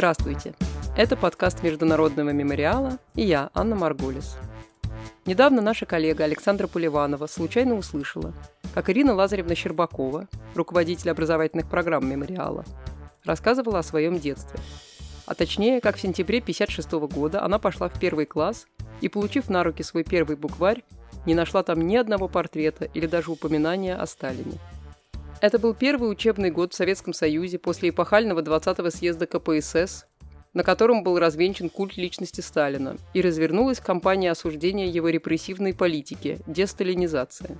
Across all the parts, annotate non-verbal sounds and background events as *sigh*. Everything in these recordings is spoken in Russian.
Здравствуйте! Это подкаст Международного мемориала и я, Анна Маргулис. Недавно наша коллега Александра Поливанова случайно услышала, как Ирина Лазаревна Щербакова, руководитель образовательных программ мемориала, рассказывала о своем детстве. А точнее, как в сентябре 1956 года она пошла в первый класс и, получив на руки свой первый букварь, не нашла там ни одного портрета или даже упоминания о Сталине – это был первый учебный год в Советском Союзе после эпохального 20-го съезда КПСС, на котором был развенчан культ личности Сталина, и развернулась кампания осуждения его репрессивной политики – десталинизация.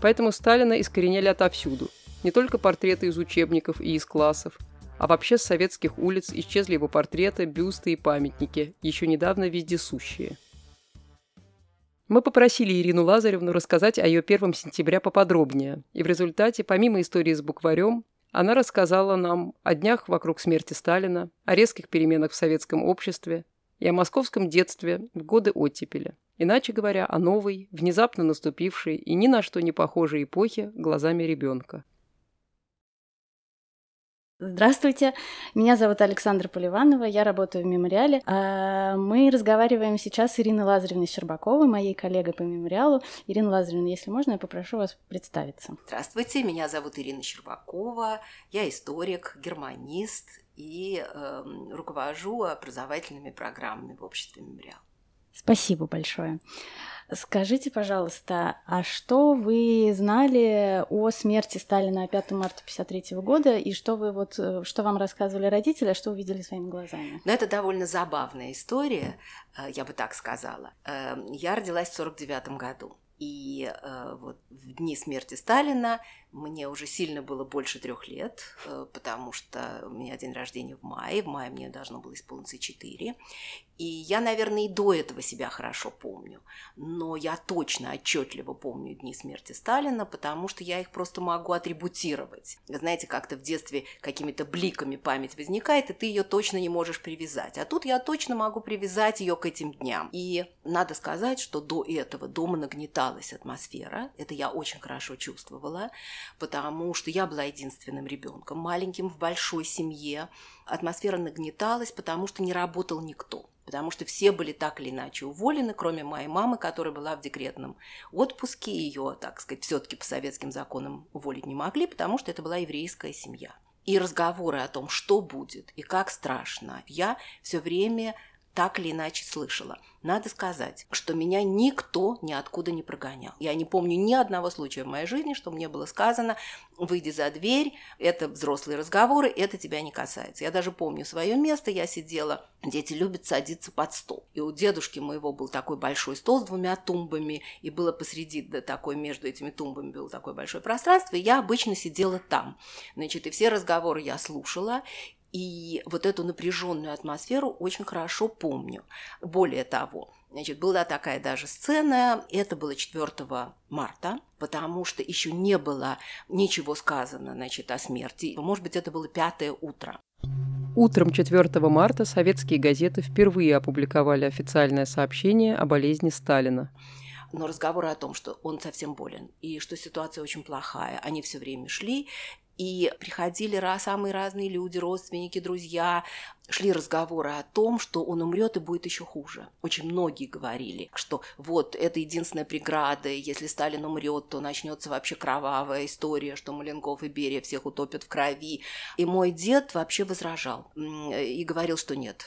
Поэтому Сталина искореняли отовсюду. Не только портреты из учебников и из классов, а вообще с советских улиц исчезли его портреты, бюсты и памятники, еще недавно вездесущие – мы попросили Ирину Лазаревну рассказать о ее первом сентября поподробнее, и в результате, помимо истории с букварем, она рассказала нам о днях вокруг смерти Сталина, о резких переменах в советском обществе и о московском детстве в годы оттепели, иначе говоря, о новой, внезапно наступившей и ни на что не похожей эпохе глазами ребенка. Здравствуйте, меня зовут Александра Поливанова, я работаю в мемориале. А, мы разговариваем сейчас с Ириной Лазаревной Щербаковой, моей коллегой по мемориалу. Ирина Лазаревна, если можно, я попрошу вас представиться. Здравствуйте, меня зовут Ирина Щербакова, я историк, германист и э, руковожу образовательными программами в обществе мемориал. Спасибо большое. Скажите, пожалуйста, а что вы знали о смерти Сталина 5 марта 1953 года, и что вы вот, э, что вам рассказывали родители, а что увидели своими глазами? Ну, это довольно забавная история, э, я бы так сказала. Эм, я родилась в 49 году. И э, вот в дни смерти Сталина мне уже сильно было больше трех лет, э, потому что у меня день рождения в мае, в мае мне должно было исполниться четыре. И я, наверное, и до этого себя хорошо помню, но я точно отчетливо помню дни смерти Сталина, потому что я их просто могу атрибутировать. Вы знаете, как-то в детстве какими-то бликами память возникает, и ты ее точно не можешь привязать. А тут я точно могу привязать ее к этим дням. И надо сказать, что до этого дома нагнетал сжалась атмосфера, это я очень хорошо чувствовала, потому что я была единственным ребенком, маленьким в большой семье. Атмосфера нагнеталась, потому что не работал никто потому что все были так или иначе уволены, кроме моей мамы, которая была в декретном отпуске. Ее, так сказать, все-таки по советским законам уволить не могли, потому что это была еврейская семья. И разговоры о том, что будет и как страшно, я все время так или иначе слышала. Надо сказать, что меня никто ниоткуда не прогонял. Я не помню ни одного случая в моей жизни, что мне было сказано, выйди за дверь, это взрослые разговоры, это тебя не касается. Я даже помню свое место, я сидела, дети любят садиться под стол. И у дедушки моего был такой большой стол с двумя тумбами, и было посреди да, такой, между этими тумбами было такое большое пространство, и я обычно сидела там. Значит, и все разговоры я слушала, и вот эту напряженную атмосферу очень хорошо помню. Более того, Значит, была такая даже сцена, это было 4 марта, потому что еще не было ничего сказано, значит, о смерти. Может быть, это было пятое утро. Утром 4 марта советские газеты впервые опубликовали официальное сообщение о болезни Сталина но разговоры о том, что он совсем болен и что ситуация очень плохая, они все время шли, и приходили самые разные люди, родственники, друзья, шли разговоры о том, что он умрет и будет еще хуже. Очень многие говорили, что вот это единственная преграда, если Сталин умрет, то начнется вообще кровавая история, что Маленков и Берия всех утопят в крови. И мой дед вообще возражал и говорил, что нет,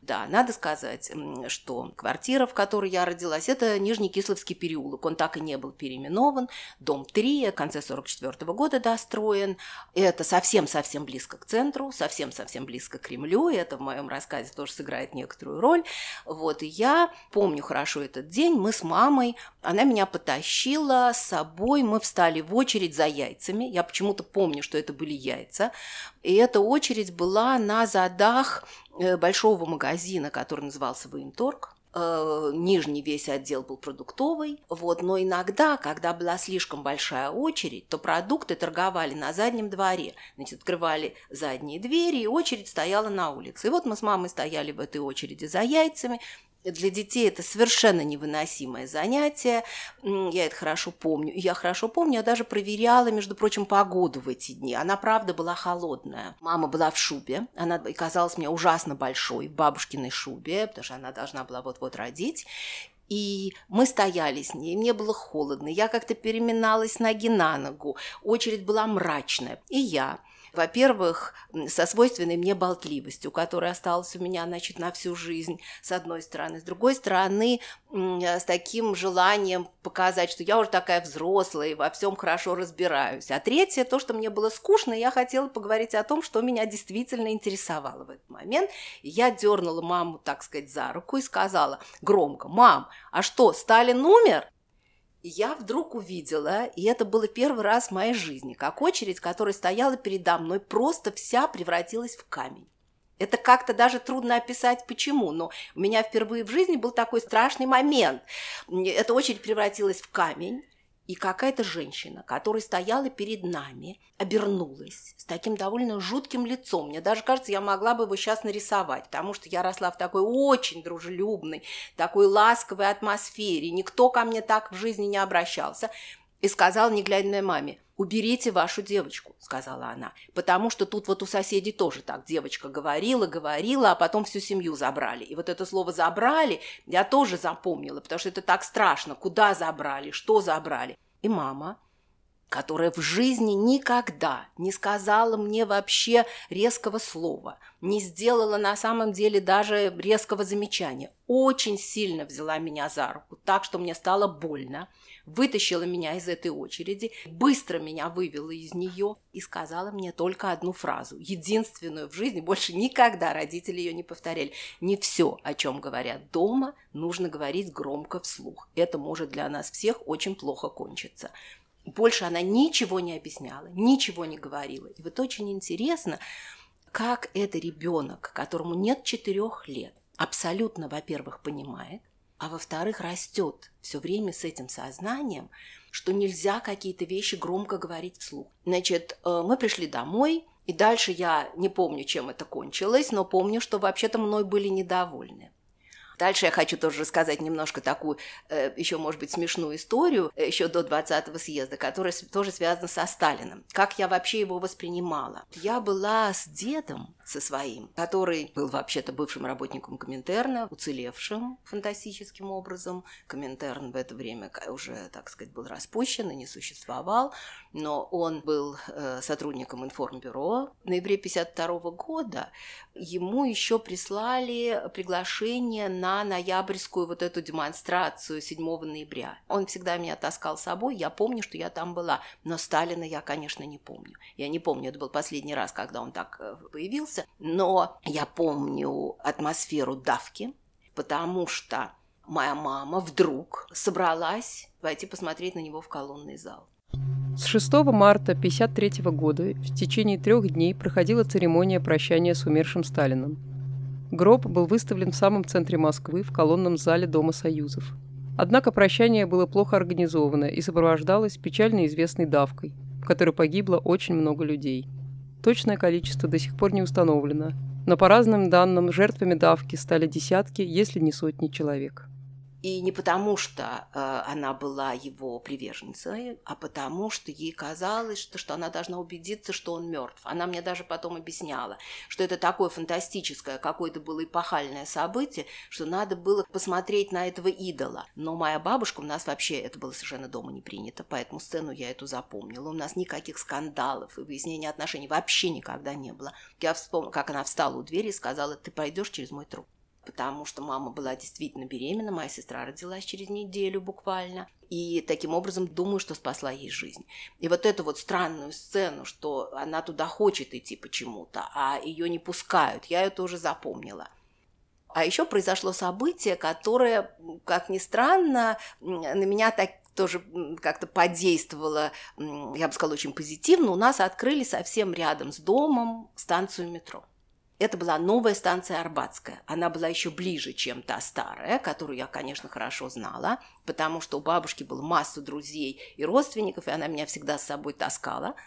да, надо сказать, что квартира, в которой я родилась, это Нижний Кисловский переулок. Он так и не был переименован. Дом 3, в конце 44 -го года достроен. Это совсем-совсем близко к центру, совсем-совсем близко к Кремлю. И это в моем рассказе тоже сыграет некоторую роль. Вот, и я помню хорошо этот день. Мы с мамой, она меня потащила с собой. Мы встали в очередь за яйцами. Я почему-то помню, что это были яйца. И эта очередь была на задах Э, большого магазина, который назывался «Военторг», э, нижний весь отдел был продуктовый, вот, но иногда, когда была слишком большая очередь, то продукты торговали на заднем дворе, значит, открывали задние двери, и очередь стояла на улице. И вот мы с мамой стояли в этой очереди за яйцами, для детей это совершенно невыносимое занятие. Я это хорошо помню. Я хорошо помню, я даже проверяла, между прочим, погоду в эти дни. Она, правда, была холодная. Мама была в шубе. Она казалась мне ужасно большой в бабушкиной шубе, потому что она должна была вот-вот родить. И мы стояли с ней, мне было холодно, я как-то переминалась ноги на ногу, очередь была мрачная. И я, во-первых, со свойственной мне болтливостью, которая осталась у меня, значит, на всю жизнь, с одной стороны. С другой стороны, э, с таким желанием показать, что я уже такая взрослая и во всем хорошо разбираюсь. А третье, то, что мне было скучно, я хотела поговорить о том, что меня действительно интересовало в этот момент. И я дернула маму, так сказать, за руку и сказала громко, «Мам, а что, Сталин умер?» я вдруг увидела, и это было первый раз в моей жизни, как очередь, которая стояла передо мной, просто вся превратилась в камень. Это как-то даже трудно описать, почему, но у меня впервые в жизни был такой страшный момент. Эта очередь превратилась в камень, и какая-то женщина, которая стояла перед нами, обернулась с таким довольно жутким лицом. Мне даже кажется, я могла бы его сейчас нарисовать, потому что я росла в такой очень дружелюбной, такой ласковой атмосфере. Никто ко мне так в жизни не обращался и сказал, не глядя на маме, «Уберите вашу девочку», — сказала она, «потому что тут вот у соседей тоже так девочка говорила, говорила, а потом всю семью забрали. И вот это слово «забрали» я тоже запомнила, потому что это так страшно. Куда забрали, что забрали?» И мама, которая в жизни никогда не сказала мне вообще резкого слова, не сделала на самом деле даже резкого замечания, очень сильно взяла меня за руку, так что мне стало больно, — вытащила меня из этой очереди, быстро меня вывела из нее и сказала мне только одну фразу, единственную в жизни, больше никогда родители ее не повторяли. Не все, о чем говорят дома, нужно говорить громко вслух. Это может для нас всех очень плохо кончиться. Больше она ничего не объясняла, ничего не говорила. И вот очень интересно, как это ребенок, которому нет четырех лет, абсолютно, во-первых, понимает, а во-вторых, растет все время с этим сознанием, что нельзя какие-то вещи громко говорить вслух. Значит, э, мы пришли домой, и дальше я не помню, чем это кончилось, но помню, что вообще-то мной были недовольны. Дальше я хочу тоже рассказать немножко такую, э, еще, может быть, смешную историю, э, еще до 20-го съезда, которая тоже связана со Сталиным. Как я вообще его воспринимала? Я была с дедом, со своим, который был вообще-то бывшим работником Коминтерна, уцелевшим фантастическим образом. Коминтерн в это время уже, так сказать, был распущен и не существовал, но он был э, сотрудником информбюро. В ноябре 1952 года ему еще прислали приглашение на на ноябрьскую вот эту демонстрацию 7 ноября. Он всегда меня таскал с собой, я помню, что я там была, но Сталина я, конечно, не помню. Я не помню, это был последний раз, когда он так э, появился, но я помню атмосферу давки, потому что моя мама вдруг собралась пойти посмотреть на него в колонный зал. С 6 марта 1953 года в течение трех дней проходила церемония прощания с умершим Сталином. Гроб был выставлен в самом центре Москвы в колонном зале Дома Союзов. Однако прощание было плохо организовано и сопровождалось печально известной давкой, в которой погибло очень много людей. Точное количество до сих пор не установлено, но по разным данным жертвами давки стали десятки, если не сотни человек. И не потому, что э, она была его приверженцей, а потому, что ей казалось, что, что она должна убедиться, что он мертв. Она мне даже потом объясняла, что это такое фантастическое какое-то было эпохальное событие, что надо было посмотреть на этого идола. Но моя бабушка, у нас вообще это было совершенно дома не принято, поэтому сцену я эту запомнила. У нас никаких скандалов и выяснения отношений вообще никогда не было. Я вспомнила, как она встала у двери и сказала, ты пойдешь через мой труп потому что мама была действительно беременна, моя сестра родилась через неделю буквально, и таким образом думаю, что спасла ей жизнь. И вот эту вот странную сцену, что она туда хочет идти почему-то, а ее не пускают, я ее тоже запомнила. А еще произошло событие, которое, как ни странно, на меня так тоже как-то подействовало, я бы сказала, очень позитивно. У нас открыли совсем рядом с домом станцию метро. Это была новая станция Арбатская. Она была еще ближе, чем та старая, которую я, конечно, хорошо знала, потому что у бабушки было массу друзей и родственников, и она меня всегда с собой таскала –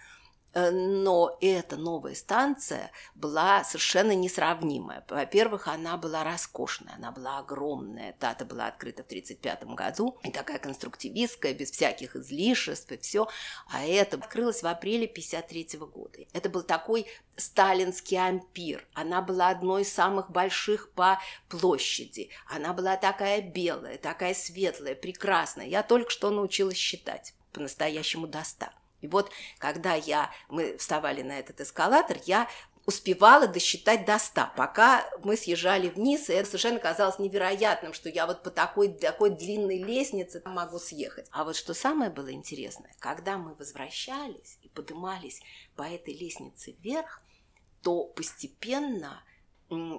Э, но эта новая станция была совершенно несравнимая. Во-первых, она была роскошная, она была огромная. Тата была открыта в 1935 году, и такая конструктивистская, без всяких излишеств и все. А это открылось в апреле 1953 года. Это был такой сталинский ампир. Она была одной из самых больших по площади. Она была такая белая, такая светлая, прекрасная. Я только что научилась считать по-настоящему до 100. И вот, когда я, мы вставали на этот эскалатор, я успевала досчитать до 100, пока мы съезжали вниз, и это совершенно казалось невероятным, что я вот по такой, такой длинной лестнице могу съехать. А вот что самое было интересное, когда мы возвращались и поднимались по этой лестнице вверх, то постепенно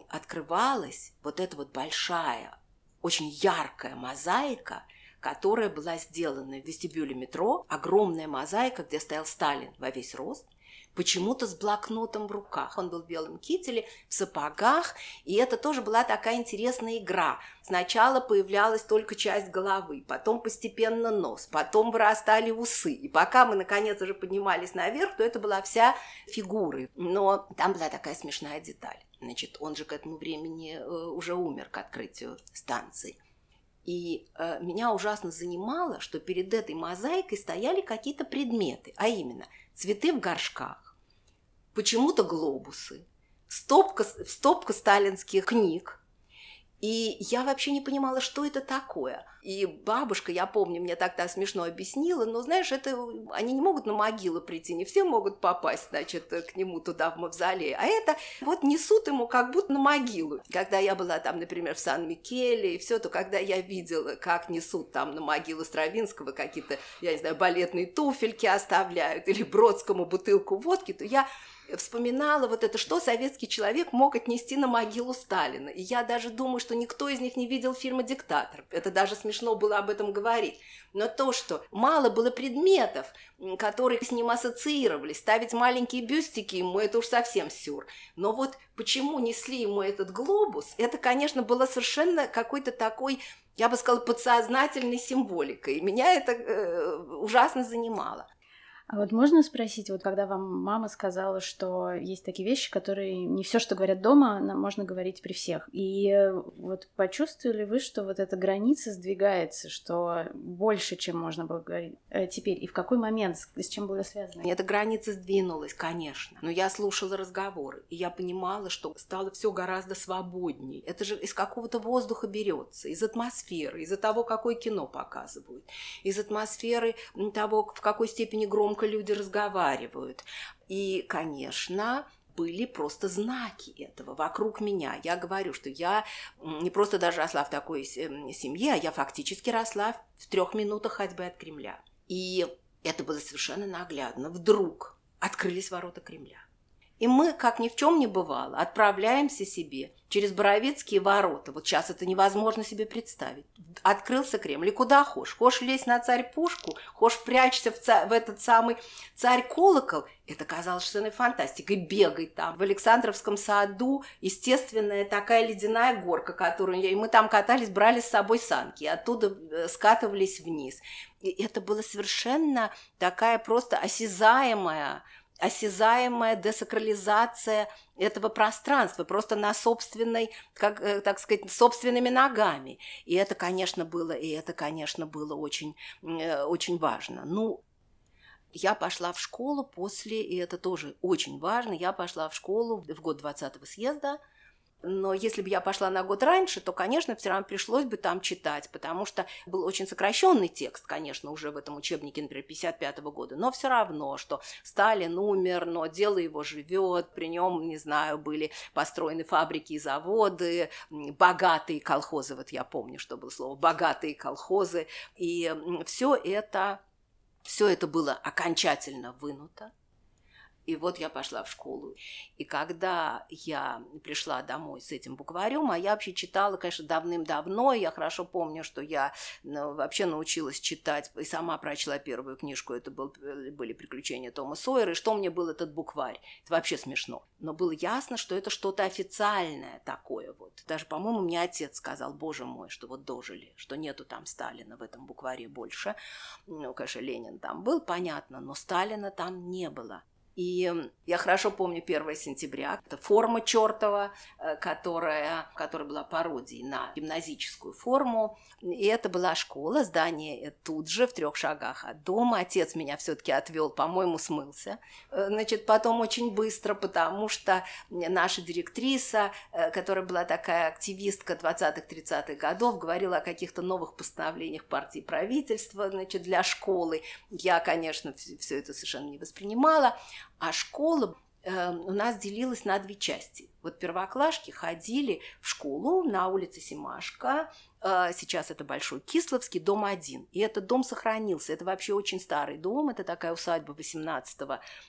открывалась вот эта вот большая, очень яркая мозаика – которая была сделана в вестибюле метро, огромная мозаика, где стоял Сталин во весь рост, почему-то с блокнотом в руках. Он был в белом кителе, в сапогах, и это тоже была такая интересная игра. Сначала появлялась только часть головы, потом постепенно нос, потом вырастали усы, и пока мы, наконец, уже поднимались наверх, то это была вся фигура. Но там была такая смешная деталь. Значит, он же к этому времени э, уже умер к открытию станции. И э, меня ужасно занимало, что перед этой мозаикой стояли какие-то предметы, а именно цветы в горшках, почему-то глобусы, стопка, стопка сталинских книг, и я вообще не понимала, что это такое. И бабушка, я помню, мне тогда смешно объяснила, но, знаешь, это они не могут на могилу прийти, не все могут попасть, значит, к нему туда, в мавзолей. А это вот несут ему как будто на могилу. Когда я была там, например, в Сан-Микеле и все, то когда я видела, как несут там на могилу Стравинского какие-то, я не знаю, балетные туфельки оставляют или Бродскому бутылку водки, то я вспоминала вот это, что советский человек мог отнести на могилу Сталина. И я даже думаю, что никто из них не видел фильма «Диктатор». Это даже смешно было об этом говорить. Но то, что мало было предметов, которые с ним ассоциировались. ставить маленькие бюстики ему, это уж совсем сюр. Но вот почему несли ему этот глобус, это, конечно, было совершенно какой-то такой я бы сказала, подсознательной символикой. Меня это э, ужасно занимало. А вот можно спросить, вот когда вам мама сказала, что есть такие вещи, которые не все, что говорят дома, можно говорить при всех. И э, вот почувствовали вы, что вот эта граница сдвигается, что больше, чем можно было говорить э, теперь, и в какой момент, с чем было связано? Эта граница сдвинулась, конечно. Но я слушала разговоры, и я понимала, что стало все гораздо свободнее. Это же из какого-то воздуха берется, из атмосферы, из-за того, какое кино показывают, из атмосферы того, в какой степени громко громко люди разговаривают. И, конечно, были просто знаки этого вокруг меня. Я говорю, что я не просто даже росла в такой эм, семье, а я фактически росла в трех минутах ходьбы от Кремля. И это было совершенно наглядно. Вдруг открылись ворота Кремля. И мы, как ни в чем не бывало, отправляемся себе через Боровицкие ворота. Вот сейчас это невозможно себе представить. Открылся Кремль. И куда хочешь? Хочешь лезть на царь-пушку? Хочешь прячься в, царь, в этот самый царь-колокол? Это казалось что совершенно фантастикой. Бегай там. В Александровском саду естественная такая ледяная горка, которую И мы там катались, брали с собой санки. И оттуда э, скатывались вниз. И это было совершенно такая просто осязаемая осязаемая десакрализация этого пространства, просто на собственной, как, э, так сказать, собственными ногами. И это, конечно, было, и это, конечно, было очень, э, очень важно. Ну, я пошла в школу после, и это тоже очень важно, я пошла в школу в год 20-го съезда – но если бы я пошла на год раньше, то, конечно, все равно пришлось бы там читать, потому что был очень сокращенный текст, конечно, уже в этом учебнике, например, 55 года, но все равно, что Сталин умер, но дело его живет, при нем, не знаю, были построены фабрики и заводы, богатые колхозы, вот я помню, что было слово, богатые колхозы, и все это, все это было окончательно вынуто и вот я пошла в школу. И когда я пришла домой с этим букварем, а я вообще читала, конечно, давным-давно, я хорошо помню, что я ну, вообще научилась читать, и сама прочла первую книжку, это был, были приключения Тома Сойера, и что мне был этот букварь? Это вообще смешно. Но было ясно, что это что-то официальное такое вот. Даже, по-моему, мне отец сказал, боже мой, что вот дожили, что нету там Сталина в этом букваре больше. Ну, конечно, Ленин там был, понятно, но Сталина там не было. И я хорошо помню 1 сентября. Это форма чертова, э, которая, которая была пародией на гимназическую форму. И это была школа, здание тут же, в трех шагах от дома. Отец меня все-таки отвел, по-моему, смылся. Э, значит, потом очень быстро, потому что наша директриса, э, которая была такая активистка 20-30-х годов, говорила о каких-то новых постановлениях партии правительства значит, для школы. Я, конечно, все это совершенно не воспринимала. А школа эм, у нас делилась на две части. Вот первоклашки ходили в школу на улице Симашка а, сейчас это Большой Кисловский, дом один И этот дом сохранился. Это вообще очень старый дом. Это такая усадьба 18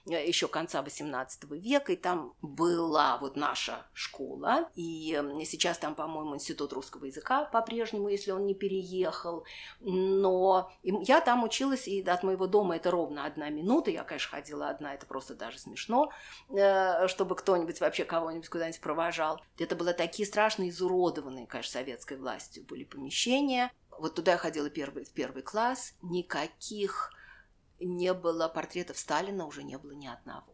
э, еще конца 18 века. И там была вот наша школа. И сейчас там, по-моему, Институт русского языка по-прежнему, если он не переехал. Но я там училась, и от моего дома это ровно одна минута. Я, конечно, ходила одна, это просто даже смешно, э, чтобы кто-нибудь вообще кого-нибудь куда-нибудь провожал. Это было такие страшные изуродованные, конечно, советской властью были помещения. Вот туда я ходила первый, в первый класс. Никаких не было портретов Сталина, уже не было ни одного.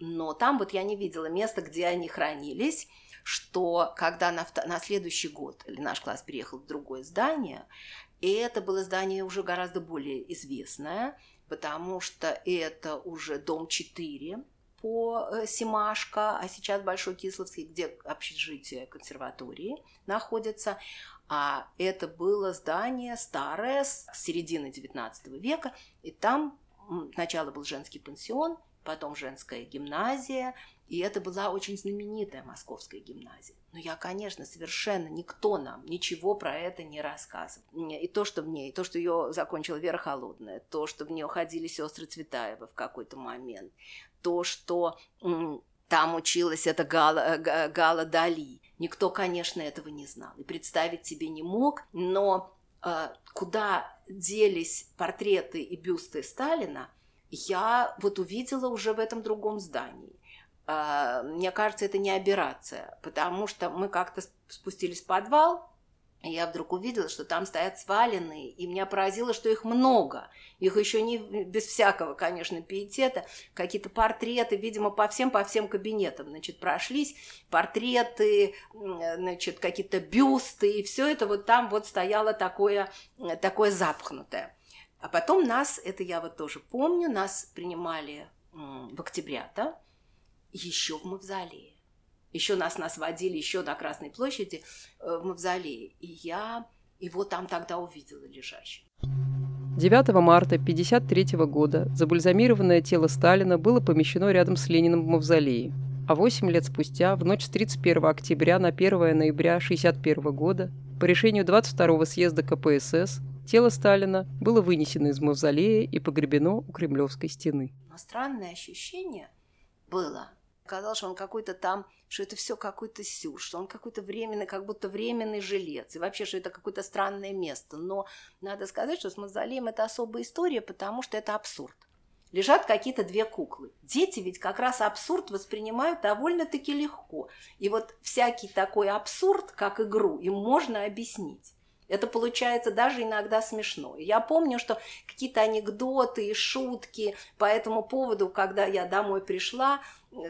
Но там вот я не видела места, где они хранились, что когда на, на следующий год наш класс переехал в другое здание, и это было здание уже гораздо более известное, потому что это уже дом 4 по э, Симашко, а сейчас Большой Кисловский, где общежитие консерватории находится. А это было здание старое с середины XIX века, и там сначала был женский пансион, потом женская гимназия, и это была очень знаменитая московская гимназия. Но я, конечно, совершенно никто нам ничего про это не рассказывал. И то, что в ней то, что ее закончила Вера Холодная, то, что в нее ходили сестры Цветаева в какой-то момент, то, что там училась эта Гала, э, Гала Дали. Никто, конечно, этого не знал и представить себе не мог, но э, куда делись портреты и бюсты Сталина, я вот увидела уже в этом другом здании. Э, мне кажется, это не операция, потому что мы как-то спустились в подвал, я вдруг увидела, что там стоят сваленные, и меня поразило, что их много. Их еще не без всякого, конечно, пиетета. Какие-то портреты, видимо, по всем, по всем кабинетам, значит, прошлись. Портреты, значит, какие-то бюсты, и все это вот там вот стояло такое, такое запхнутое. А потом нас, это я вот тоже помню, нас принимали в октября-то, еще в мавзолее. Еще нас, нас водили еще на Красной площади э, в Мавзолее. И я его там тогда увидела лежащим. 9 марта 1953 года забальзамированное тело Сталина было помещено рядом с Лениным в Мавзолее. А 8 лет спустя, в ночь с 31 октября на 1 ноября 1961 года, по решению 22-го съезда КПСС, тело Сталина было вынесено из мавзолея и погребено у Кремлевской стены. Но странное ощущение было, казалось, что он какой-то там, что это все какой-то сюр, что он какой-то временный, как будто временный жилец, и вообще, что это какое-то странное место. Но надо сказать, что с мавзолеем это особая история, потому что это абсурд. Лежат какие-то две куклы. Дети ведь как раз абсурд воспринимают довольно-таки легко. И вот всякий такой абсурд, как игру, им можно объяснить. Это получается даже иногда смешно. Я помню, что какие-то анекдоты и шутки по этому поводу, когда я домой пришла,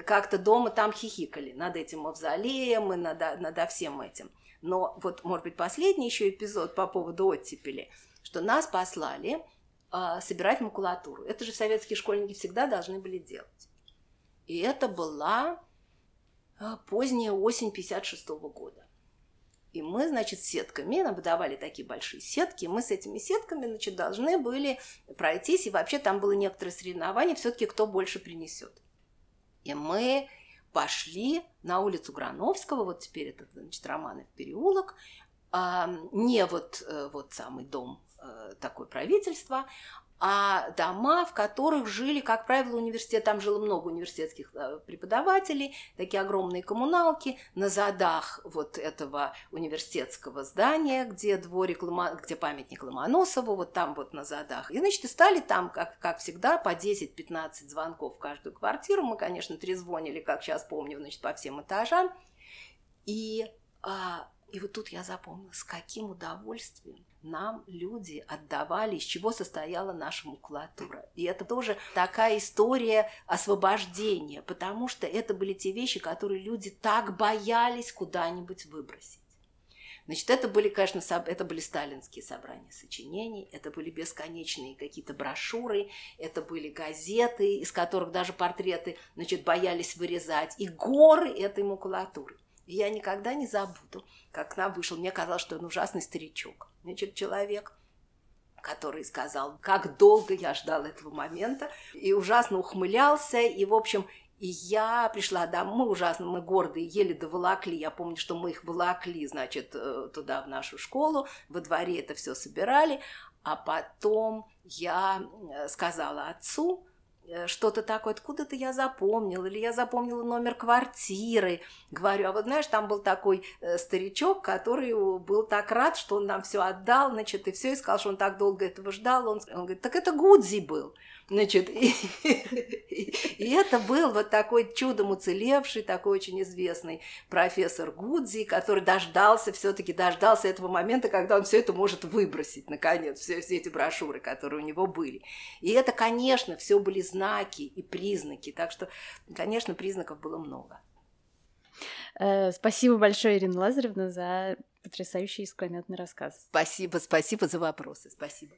как-то дома там хихикали над этим мавзолеем и над, над всем этим. Но вот, может быть, последний еще эпизод по поводу оттепели, что нас послали э, собирать макулатуру. Это же советские школьники всегда должны были делать. И это была а, поздняя осень 56 года. И мы, значит, сетками, нам выдавали такие большие сетки, мы с этими сетками, значит, должны были пройтись, и вообще там было некоторое соревнование, все-таки кто больше принесет. И мы пошли на улицу Грановского, вот теперь это, значит, Романов переулок, не вот, э, вот самый дом э, такое правительство, а дома, в которых жили, как правило, университет, там жило много университетских э, преподавателей, такие огромные коммуналки на задах вот этого университетского здания, где дворик, Лома, где памятник Ломоносову, вот там вот на задах. И, значит, и стали там, как, как всегда, по 10-15 звонков в каждую квартиру. Мы, конечно, трезвонили, как сейчас помню, значит, по всем этажам. И а, и вот тут я запомнила, с каким удовольствием нам люди отдавали, из чего состояла наша макулатура. И это тоже такая история освобождения, потому что это были те вещи, которые люди так боялись куда-нибудь выбросить. Значит, это были, конечно, это были сталинские собрания сочинений, это были бесконечные какие-то брошюры, это были газеты, из которых даже портреты, значит, боялись вырезать, и горы этой макулатуры. И я никогда не забуду, как к нам вышел. Мне казалось, что он ужасный старичок. Значит, человек который сказал, как долго я ждал этого момента, и ужасно ухмылялся, и, в общем, и я пришла домой ужасно, мы гордые, еле доволокли, я помню, что мы их волокли, значит, э, туда, в нашу школу, во дворе это все собирали, а потом я э, сказала отцу, Э, что-то такое, откуда-то я запомнила, или я запомнила номер квартиры. Говорю, а вот знаешь, там был такой э, старичок, который был так рад, что он нам все отдал, значит, и все, и сказал, что он так долго этого ждал. Он, он говорит, так это Гудзи был. Значит, и, *laughs* и, и это был вот такой чудом уцелевший, такой очень известный профессор Гудзи, который дождался, все-таки дождался этого момента, когда он все это может выбросить, наконец, все, все эти брошюры, которые у него были. И это, конечно, все были знаки и признаки, так что, конечно, признаков было много. Э, спасибо большое, Ирина Лазаревна, за потрясающий искрометный рассказ. Спасибо, спасибо за вопросы, спасибо.